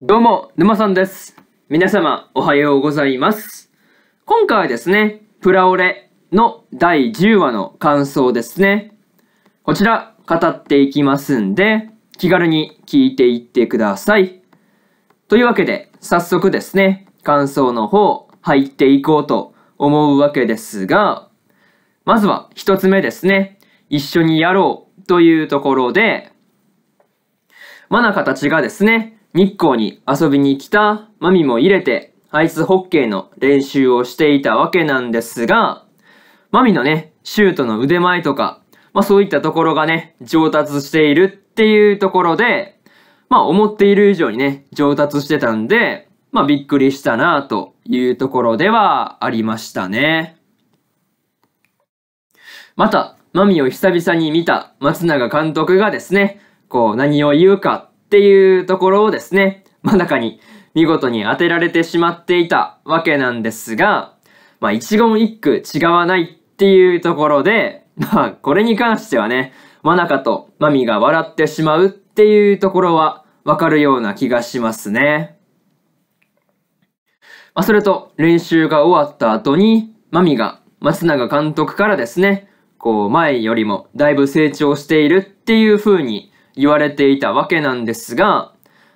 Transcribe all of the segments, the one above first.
どうも、沼さんです。皆様、おはようございます。今回はですね、プラオレの第10話の感想ですね。こちら、語っていきますんで、気軽に聞いていってください。というわけで、早速ですね、感想の方、入っていこうと思うわけですが、まずは一つ目ですね、一緒にやろうというところで、マナカたちがですね、日光に遊びに来たマミも入れて、アイスホッケーの練習をしていたわけなんですが、マミのね、シュートの腕前とか、まあそういったところがね、上達しているっていうところで、まあ思っている以上にね、上達してたんで、まあびっくりしたなというところではありましたね。また、マミを久々に見た松永監督がですね、こう何を言うかっていうところをですね、真ん中に見事に当てられてしまっていたわけなんですが、まあ一言一句違わないっていうところで、まあこれに関してはね、真中とマミが笑ってしまうっていうところはわかるような気がしますね。まあ、それと練習が終わった後に、マミが松永監督からですね、こう前よりもだいぶ成長しているっていう風に言われていたわけなんですが、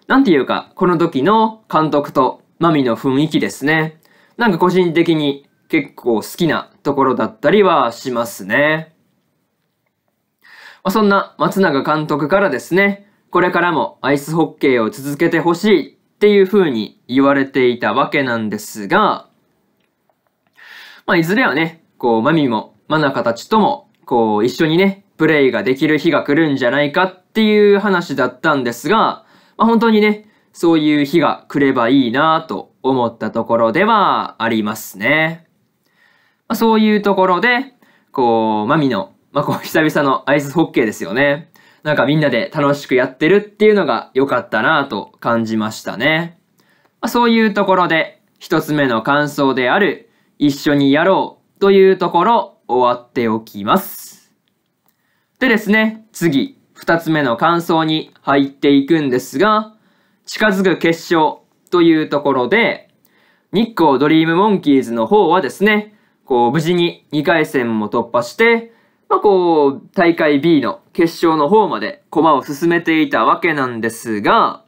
なんていうか、この時の監督とマミの雰囲気ですね。なんか個人的に結構好きなところだったりはしますね。まあ、そんな松永監督からですね、これからもアイスホッケーを続けてほしいっていう風に言われていたわけなんですが、まあ、いずれはね、こう、マミも、マナカたちとも、こう、一緒にね、プレイができる日が来るんじゃないかっっていう話だったんですが、まあ、本当にね、そういう日が来ればいいなと思ったところではありますね。まあ、そういうところで、こう、マミの、まあ、こう、久々のアイスホッケーですよね。なんかみんなで楽しくやってるっていうのが良かったなと感じましたね。まあ、そういうところで、一つ目の感想である、一緒にやろうというところ、終わっておきます。でですね、次、2つ目の感想に入っていくんですが、近づく決勝というところで、日光ドリームモンキーズの方はですね、こう無事に2回戦も突破して、まあこう、大会 B の決勝の方まで駒を進めていたわけなんですが、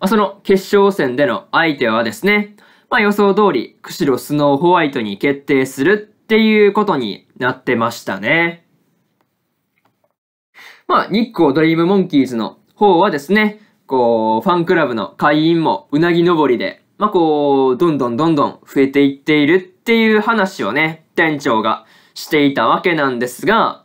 まあ、その決勝戦での相手はですね、まあ予想通り、釧路スノーホワイトに決定するっていうことになってましたね。まあ、日光ドリームモンキーズの方はですね、こう、ファンクラブの会員もうなぎ登りで、まあこう、どんどんどんどん増えていっているっていう話をね、店長がしていたわけなんですが、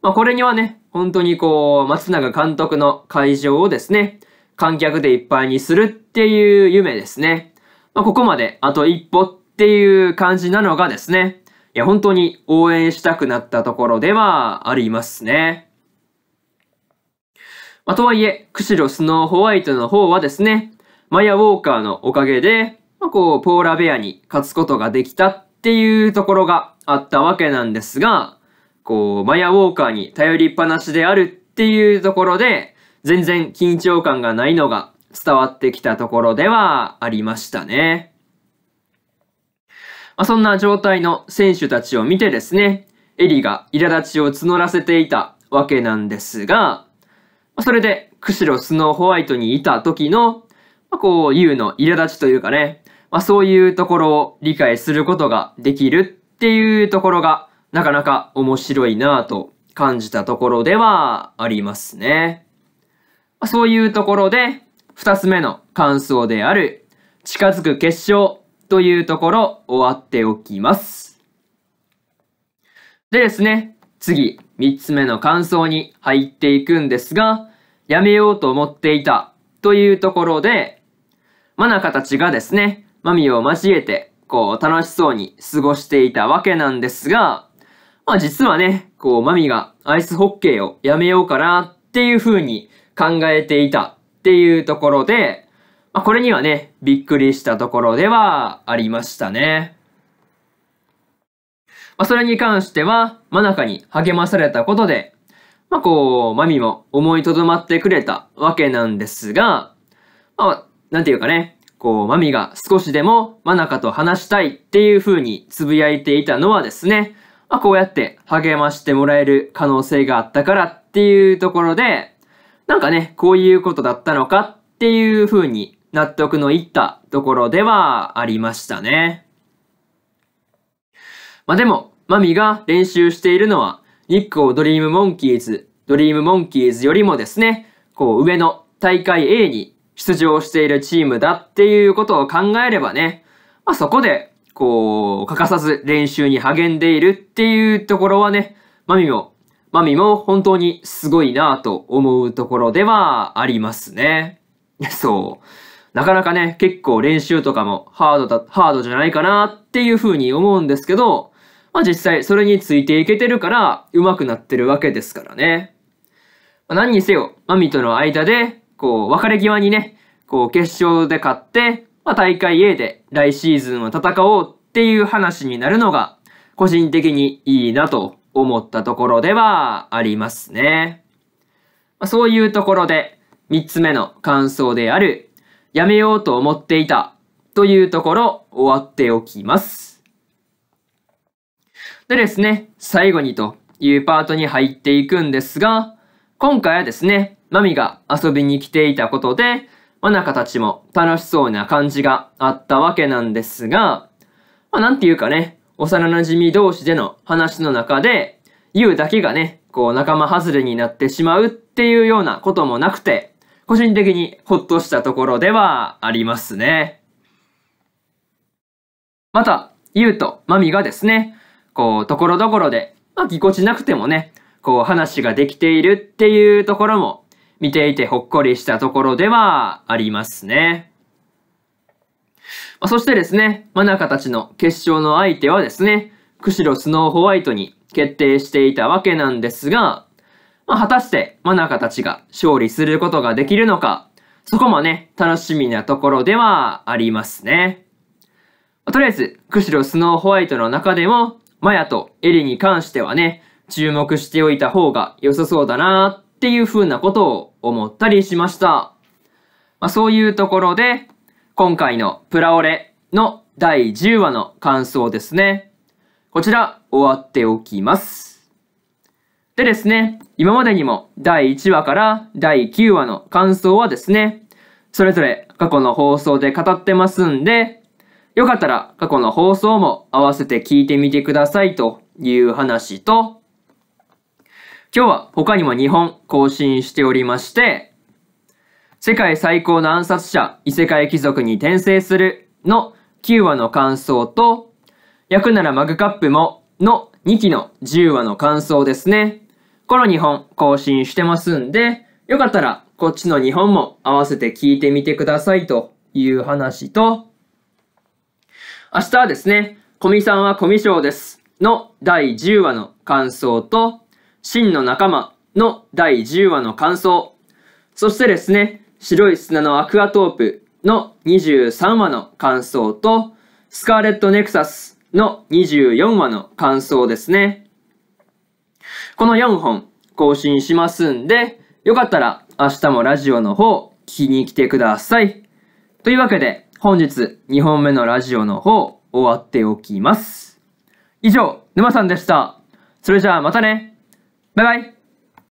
まあこれにはね、本当にこう、松永監督の会場をですね、観客でいっぱいにするっていう夢ですね。まあここまであと一歩っていう感じなのがですね、いや本当に応援したくなったところではありますね。まあ、とはいえ、釧路スノーホワイトの方はですね、マヤ・ウォーカーのおかげで、まあ、こう、ポーラベアに勝つことができたっていうところがあったわけなんですが、こう、マヤ・ウォーカーに頼りっぱなしであるっていうところで、全然緊張感がないのが伝わってきたところではありましたね。まあ、そんな状態の選手たちを見てですね、エリが苛立ちを募らせていたわけなんですが、それで、釧路スノーホワイトにいた時の、まあ、こう、ユうの苛立ちというかね、まあ、そういうところを理解することができるっていうところが、なかなか面白いなぁと感じたところではありますね。まあ、そういうところで、二つ目の感想である、近づく結晶というところ終わっておきます。でですね、次、三つ目の感想に入っていくんですが、やめようと思っていたというところで、マナカたちがですね、マミを交えて、こう、楽しそうに過ごしていたわけなんですが、まあ実はね、こう、マミがアイスホッケーをやめようかなっていう風に考えていたっていうところで、まあこれにはね、びっくりしたところではありましたね。まあそれに関しては、マナカに励まされたことで、まあこう、マミも思いとどまってくれたわけなんですが、まあ、なんていうかね、こう、マミが少しでもマナカと話したいっていう風に呟いていたのはですね、まあこうやって励ましてもらえる可能性があったからっていうところで、なんかね、こういうことだったのかっていう風に納得のいったところではありましたね。まあでも、マミが練習しているのは、日光ドリームモンキーズ、ドリームモンキーズよりもですね、こう上の大会 A に出場しているチームだっていうことを考えればね、まあ、そこで、こう、欠かさず練習に励んでいるっていうところはね、マミも、マミも本当にすごいなと思うところではありますね。そう。なかなかね、結構練習とかもハードだ、ハードじゃないかなっていうふうに思うんですけど、まあ実際それについていけてるから上手くなってるわけですからね。まあ、何にせよ、マミとの間で、こう、別れ際にね、こう、決勝で勝って、まあ大会 A で来シーズンは戦おうっていう話になるのが、個人的にいいなと思ったところではありますね。まあ、そういうところで、3つ目の感想である、やめようと思っていたというところ終わっておきます。でですね、最後にというパートに入っていくんですが、今回はですね、マミが遊びに来ていたことで、マナカたちも楽しそうな感じがあったわけなんですが、まあなんていうかね、幼馴染同士での話の中で、ユウだけがね、こう仲間外れになってしまうっていうようなこともなくて、個人的にほっとしたところではありますね。また、ユウとマミがですね、こう、ところどころで、まあ、ぎこちなくてもね、こう、話ができているっていうところも、見ていてほっこりしたところではありますね。まあ、そしてですね、マナカたちの決勝の相手はですね、釧路スノーホワイトに決定していたわけなんですが、まあ、果たしてマナカたちが勝利することができるのか、そこもね、楽しみなところではありますね。とりあえず、釧路スノーホワイトの中でも、マヤとエリに関してはね、注目しておいた方が良さそうだなっていう風なことを思ったりしました。まあ、そういうところで、今回のプラオレの第10話の感想ですね。こちら終わっておきます。でですね、今までにも第1話から第9話の感想はですね、それぞれ過去の放送で語ってますんで、よかったら過去の放送も合わせて聞いてみてくださいという話と、今日は他にも2本更新しておりまして、世界最高の暗殺者、異世界貴族に転生するの9話の感想と、焼くならマグカップもの2期の10話の感想ですね。この2本更新してますんで、よかったらこっちの2本も合わせて聞いてみてくださいという話と、明日はですね、コミさんはコミショウですの第10話の感想と、真の仲間の第10話の感想、そしてですね、白い砂のアクアトープの23話の感想と、スカーレットネクサスの24話の感想ですね。この4本更新しますんで、よかったら明日もラジオの方聞きに来てください。というわけで、本日2本目のラジオの方終わっておきます。以上、沼さんでした。それじゃあまたね。バイバイ。